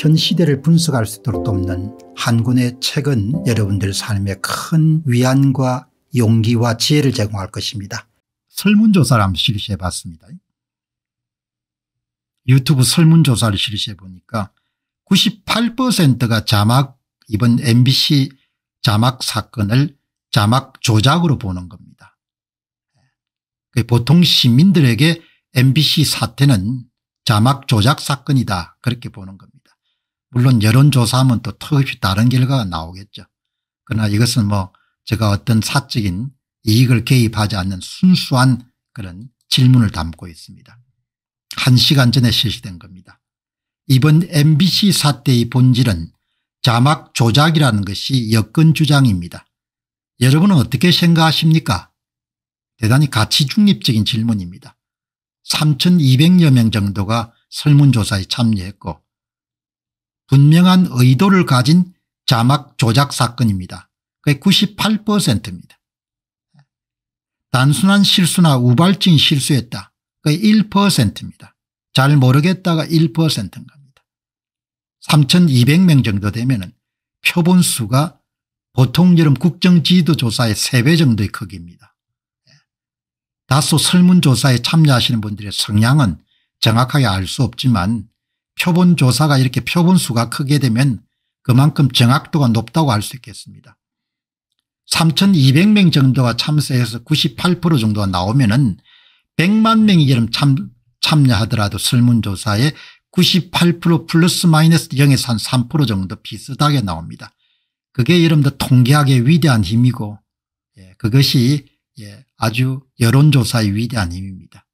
현 시대를 분석할 수 있도록 돕는 한 권의 책은 여러분들 삶에 큰 위안과 용기와 지혜를 제공할 것입니다. 설문조사를 한번 실시해 봤습니다. 유튜브 설문조사를 실시해 보니까 98%가 자막 이번 MBC 자막 사건을 자막 조작으로 보는 겁니다. 그 보통 시민들에게 MBC 사태는 자막 조작 사건이다 그렇게 보는 겁니다. 물론 여론조사하면 또 턱없이 다른 결과가 나오겠죠. 그러나 이것은 뭐 제가 어떤 사적인 이익을 개입하지 않는 순수한 그런 질문을 담고 있습니다. 한 시간 전에 실시된 겁니다. 이번 MBC 사태의 본질은 자막 조작이라는 것이 여권 주장입니다. 여러분은 어떻게 생각하십니까? 대단히 가치 중립적인 질문입니다. 3,200여 명 정도가 설문조사에 참여했고 분명한 의도를 가진 자막 조작 사건입니다. 그게 98%입니다. 단순한 실수나 우발적인 실수였다. 그게 1%입니다. 잘 모르겠다가 1%인 겁니다. 3,200명 정도 되면 표본수가 보통 여름 국정지도조사의 3배 정도의 크기입니다. 다소 설문조사에 참여하시는 분들의 성향은 정확하게 알 수 없지만 표본 조사가 이렇게 표본 수가 크게 되면 그만큼 정확도가 높다고 할 수 있겠습니다. 3,200명 정도가 참석해서 98% 정도가 나오면 은 100만 명이 그럼 참, 참여하더라도 설문조사에 98% 플러스 마이너스 0에서 한 3% 정도 비슷하게 나옵니다. 그게 여러분들 통계학의 위대한 힘이고 예, 그것이 예, 아주 여론조사의 위대한 힘입니다.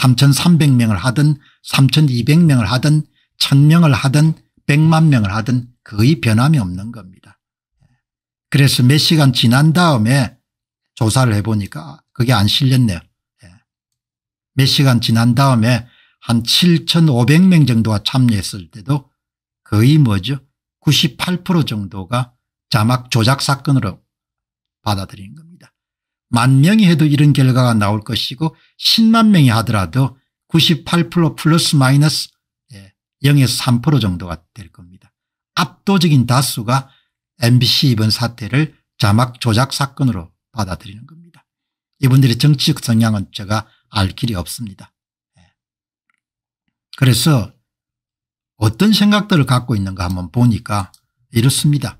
3,300명을 하든 3,200명을 하든 천명을 하든 백만 명을 하든 거의 변함이 없는 겁니다. 그래서 몇 시간 지난 다음에 조사를 해보니까 그게 안 실렸네요. 예. 몇 시간 지난 다음에 한 7,500명 정도가 참여했을 때도 거의 뭐죠 98% 정도가 자막 조작 사건으로 받아들인 겁니다. 만 명이 해도 이런 결과가 나올 것이고 10만 명이 하더라도 98% 플러스 마이너스 0에서 3% 정도가 될 겁니다. 압도적인 다수가 MBC 이번 사태를 자막 조작 사건으로 받아들이는 겁니다. 이분들의 정치적 성향은 제가 알 길이 없습니다. 예. 그래서 어떤 생각들을 갖고 있는가 한번 보니까 이렇습니다.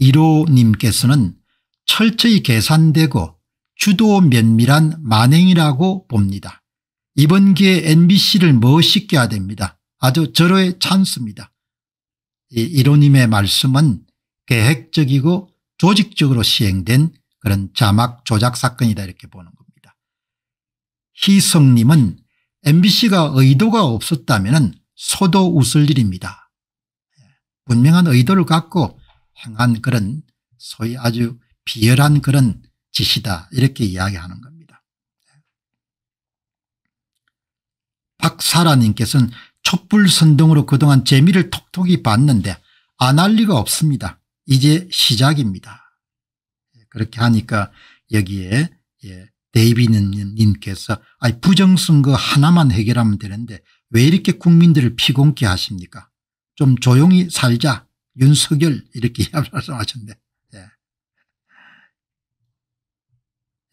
1호님께서는 철저히 계산되고 주도 면밀한 만행이라고 봅니다. 이번 기회에 MBC를 멋있게 됩니다. 아주 절호의 찬스입니다. 이로님의 말씀은 계획적이고 조직적으로 시행된 그런 자막 조작 사건이다 이렇게 보는 겁니다. 희성님은 MBC가 의도가 없었다면 소도 웃을 일입니다. 분명한 의도를 갖고 행한 그런 소위 아주 비열한 그런 짓이다 이렇게 이야기하는 겁니다. 박사라님께서는 촛불 선동으로 그동안 재미를 톡톡히 봤는데 안 할 리가 없습니다. 이제 시작입니다. 예, 그렇게 하니까 여기에 예, 데이비님께서 드 아니 부정선거 하나만 해결하면 되는데 왜 이렇게 국민들을 피곤케 하십니까 좀 조용히 살자 윤석열 이렇게 말씀하셨는데 예.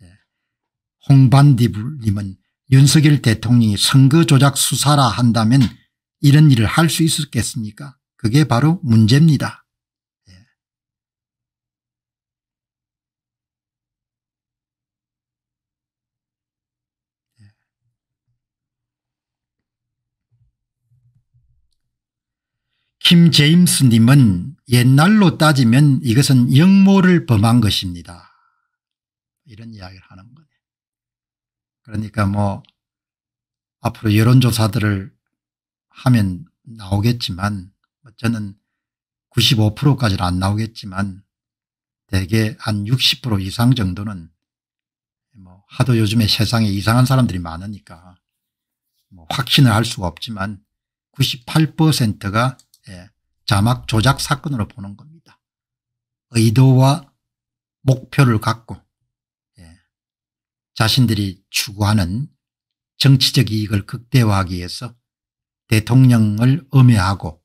예. 홍반디블님은 윤석열 대통령이 선거 조작 수사라 한다면 이런 일을 할 수 있었겠습니까 그게 바로 문제입니다. 예. 예. 김제임스님은 옛날로 따지면 이것은 영모를 범한 것입니다. 이런 이야기를 하는 거예요. 그러니까 뭐 앞으로 여론조사들을 하면 나오겠지만 저는 95%까지는 안 나오겠지만 대개 한 60% 이상 정도는 뭐 하도 요즘에 세상에 이상한 사람들이 많으니까 뭐 확신을 할 수가 없지만 98%가 예, 자막 조작 사건으로 보는 겁니다. 의도와 목표를 갖고 자신들이 추구하는 정치적 이익을 극대화하기 위해서 대통령을 음해하고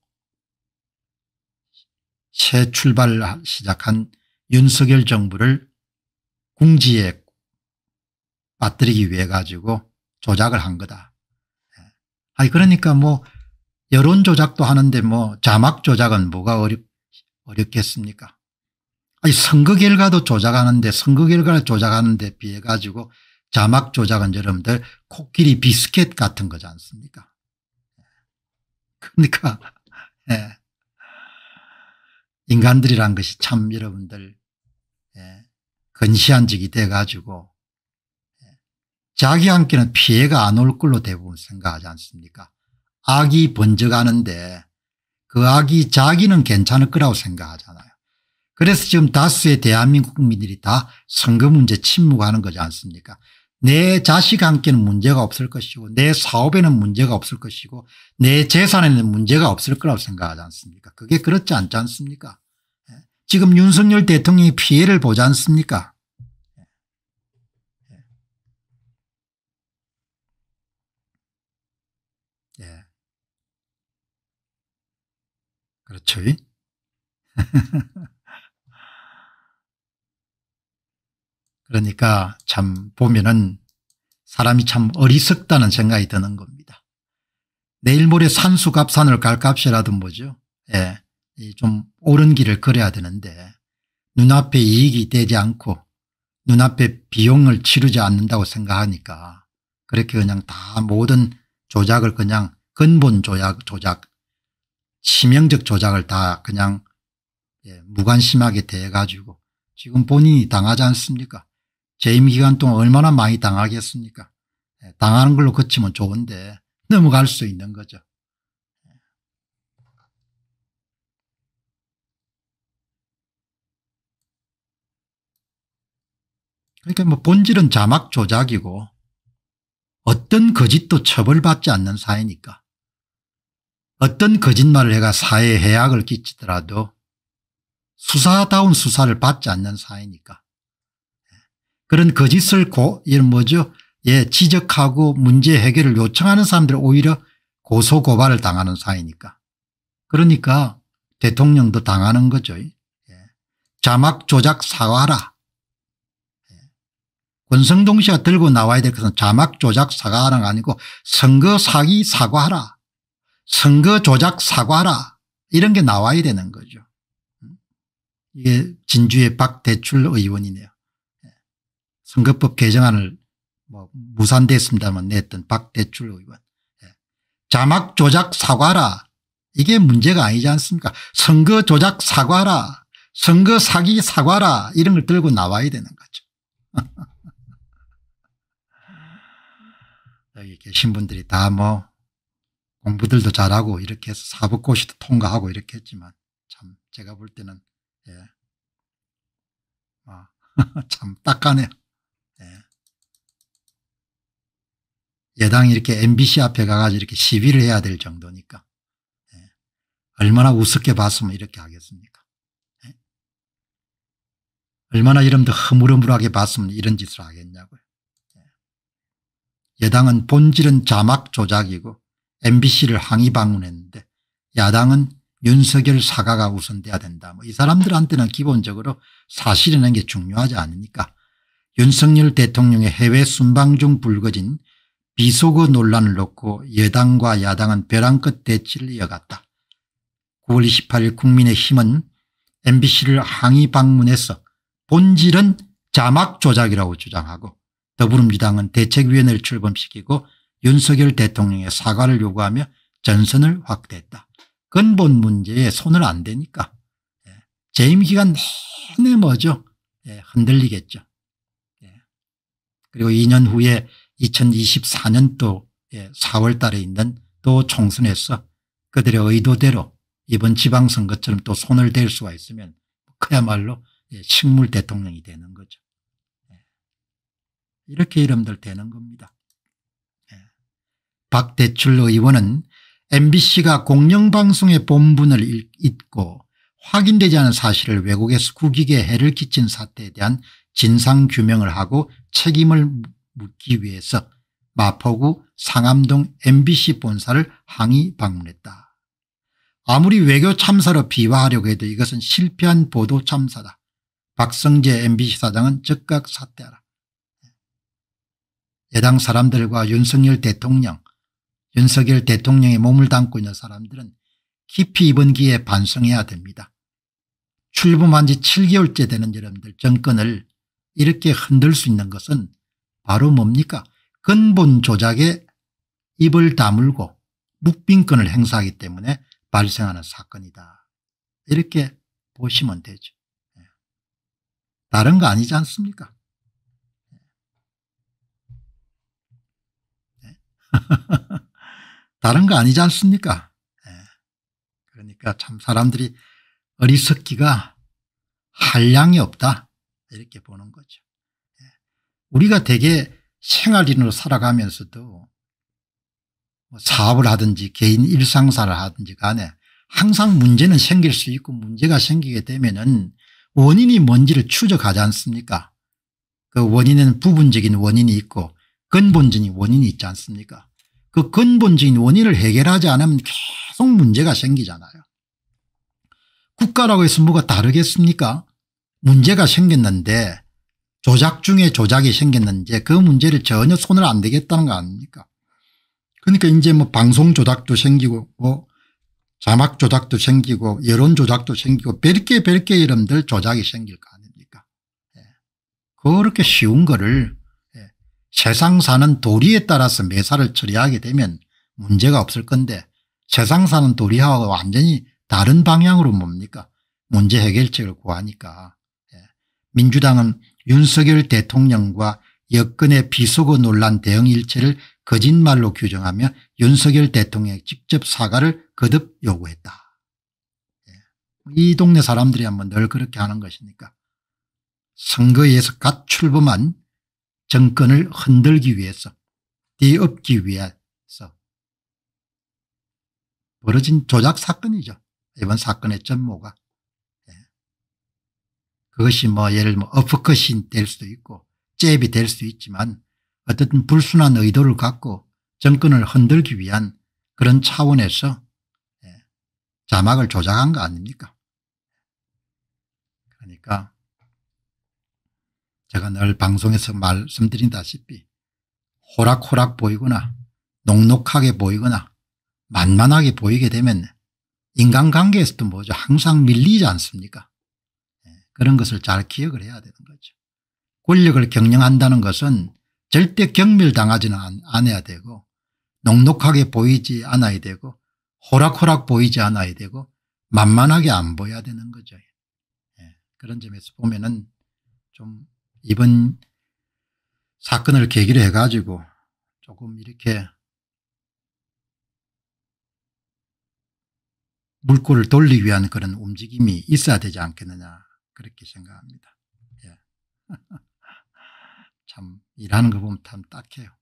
새 출발을 시작한 윤석열 정부를 궁지에 빠뜨리기 위해 가지고 조작을 한 거다. 예. 아니 그러니까 뭐 여론 조작도 하는데 뭐 자막 조작은 뭐가 어렵, 어렵겠습니까 아니 선거 결과도 조작하는데 선거 결과를 조작하는데 비해 가지고 자막 조작은 여러분들 코끼리 비스켓 같은 거지 않습니까 그러니까 예. 인간들이란 것이 참 여러분들 예. 근시한 직이 돼 가지고 예. 자기 함께는 피해가 안 올 걸로 대부분 생각하지 않습니까 악이 번져가는데 그 악이 자기는 괜찮을 거라고 생각하잖아요. 그래서 지금 다수의 대한민국 국민들이 다 선거 문제 침묵하는 거지 않습니까 내 자식한테는 문제가 없을 것이고 내 사업에는 문제가 없을 것이고 내 재산에는 문제가 없을 거라고 생각하지 않습니까 그게 그렇지 않지 않습니까 예. 지금 윤석열 대통령이 피해를 보지 않습니까 예. 예. 그렇죠. 그러니까 참 보면은 사람이 참 어리석다는 생각이 드는 겁니다. 내일 모레 산수갑산을 갈 값이라도 뭐죠. 예, 좀 옳은 길을 걸어야 되는데 눈앞에 이익이 되지 않고 눈앞에 비용을 치르지 않는다고 생각하니까 그렇게 그냥 다 모든 조작을 그냥 근본 조작, 조작 치명적 조작을 다 그냥 예, 무관심하게 대해가지고 지금 본인이 당하지 않습니까 재임 기간 동안 얼마나 많이 당하겠습니까 예, 당하는 걸로 그치면 좋은데 넘어갈 수 있는 거죠. 그러니까 뭐 본질은 자막 조작이고 어떤 거짓도 처벌받지 않는 사회니까 어떤 거짓말을 해가 사회에 해악을 끼치더라도 수사다운 수사를 받지 않는 사회니까 그런 거짓을 고, 이런 뭐죠. 예, 지적하고 문제 해결을 요청하는 사람들 오히려 고소고발을 당하는 사이니까. 그러니까 대통령도 당하는 거죠. 예. 자막 조작 사과하라. 예. 권성동 씨가 들고 나와야 될 것은 자막 조작 사과하라가 아니고 선거 사기 사과하라. 선거 조작 사과하라. 이런 게 나와야 되는 거죠. 음. 이게 진주의 박대출 의원이네요. 선거법 개정안을 뭐 무산됐습니다만 냈던 박대출 의원. 예. 자막 조작 사과라 이게 문제가 아니지 않습니까 선거 조작 사과라 선거 사기 사과라 이런 걸 들고 나와야 되는 거죠. 여기 계신 분들이 다 뭐 공부들도 잘하고 이렇게 해서 사법고시도 통과하고 이렇게 했지만 참 제가 볼 때는 예. 아, 참 딱하네요. 여당이 이렇게 MBC 앞에 가가지고 이렇게 시위를 해야 될 정도니까 예. 얼마나 우습게 봤으면 이렇게 하겠습니까 예. 얼마나 이름도 허물허물하게 봤으면 이런 짓을 하겠냐고요 예. 여당은 본질은 자막 조작이고 MBC를 항의 방문했는데 야당은 윤석열 사과가 우선돼야 된다. 뭐이 사람들한테는 기본적으로 사실이라는 게 중요하지 않으니까 윤석열 대통령의 해외 순방 중 불거진 비속어 논란을 놓고 여당과 야당은 벼랑 끝에 찔려갔다. 9월 28일 국민의힘은 mbc를 항의 방문해서 본질은 자막 조작이라고 주장하고 더불어민주당은 대책위원회를 출범시키고 윤석열 대통령의 사과를 요구하며 전선을 확대했다. 근본 문제에 손을 안 대니까 예, 재임 기간 내내 뭐죠. 예, 흔들리겠죠. 예. 그리고 2년 후에 2024년도에 4월 예, 달에 있는 또 총선에서 그들의 의도대로 이번 지방선거처럼 또 손을 댈 수가 있으면 그야말로 예, 식물 대통령이 되는 거죠. 예. 이렇게 이름들 되는 겁니다. 박대출 의원은 MBC가 공영방송의 본분을 잊고 확인되지 않은 사실을 외국에서 국익에 해를 끼친 사태에 대한 진상규명을 하고 책임을 묻기 위해서 마포구 상암동 mbc 본사를 항의 방문했다. 아무리 외교 참사로 비화하려고 해도 이것은 실패한 보도 참사다. 박성재 mbc 사장은 즉각 사퇴하라. 여당 사람들과 윤석열 대통령, 윤석열 대통령의 몸을 담고 있는 사람들은 깊이 입은 기에 반성해야 됩니다. 출범한 지 7개월째 되는 여러분들 정권을 이렇게 흔들 수 있는 것은 바로 뭡니까 근본 조작에 입을 다물고 묵빈권을 행사하기 때문에 발생하는 사건이다. 이렇게 보시면 되죠. 예. 다른 거 아니지 않습니까? 예. 다른 거 아니지 않습니까? 예. 그러니까 참 사람들이 어리석기가 한량이 없다 이렇게 보는 거죠. 우리가 되게 생활인으로 살아가면서도 뭐 사업을 하든지 개인 일상사를 하든지 간에 항상 문제는 생길 수 있고 문제가 생기게 되면은 원인이 뭔지를 추적하지 않습니까 그 원인은 부분적인 원인이 있고 근본적인 원인이 있지 않습니까 그 근본적인 원인을 해결하지 않으면 계속 문제가 생기잖아요 국가라고 해서 뭐가 다르겠습니까 문제가 생겼는데 조작 중에 조작이 생겼는지 그 문제를 전혀 손을 안 대겠다는 거 아닙니까 그러니까 이제 뭐 방송 조작도 생기고 뭐 자막 조작도 생기고 여론 조작도 생기고 별게 별게 이름들 조작이 생길 거 아닙니까 예. 그렇게 쉬운 거를 예. 세상 사는 도리에 따라서 매사를 처리하게 되면 문제가 없을 건데 세상 사는 도리하고 완전히 다른 방향으로 뭡니까 문제 해결책을 구하니까 예. 민주당은 윤석열 대통령과 여권의 비속어 논란 대응 일체를 거짓말로 규정하며 윤석열 대통령의 직접 사과를 거듭 요구했다. 예. 이 동네 사람들이 한번 늘 그렇게 하는 것이니까 선거에서 갓 출범한 정권을 흔들기 위해서 뒤엎기 위해서 벌어진 조작 사건이죠. 이번 사건의 전모가. 그것이 뭐 예를 들면 어프컷이 될 수도 있고 잽이 될 수도 있지만 어쨌든 불순한 의도를 갖고 정권을 흔들기 위한 그런 차원에서 예, 자막을 조작한 거 아닙니까 그러니까 제가 늘 방송에서 말씀드린다시피 호락호락 보이거나 녹록하게 보이거나 만만하게 보이게 되면 인간관계에서도 뭐죠 항상 밀리지 않습니까 그런 것을 잘 기억을 해야 되는 거죠. 권력을 경영한다는 것은 절대 경멸당하지는 않아야 되고 넉넉하게 보이지 않아야 되고 호락호락 보이지 않아야 되고 만만하게 안 보여야 되는 거죠. 예. 그런 점에서 보면은 좀 이번 사건을 계기로 해가지고 조금 이렇게 물꼬를 돌리기 위한 그런 움직임이 있어야 되지 않겠느냐 그렇게 생각합니다. 예. 참 일하는 거 보면 참 딱해요.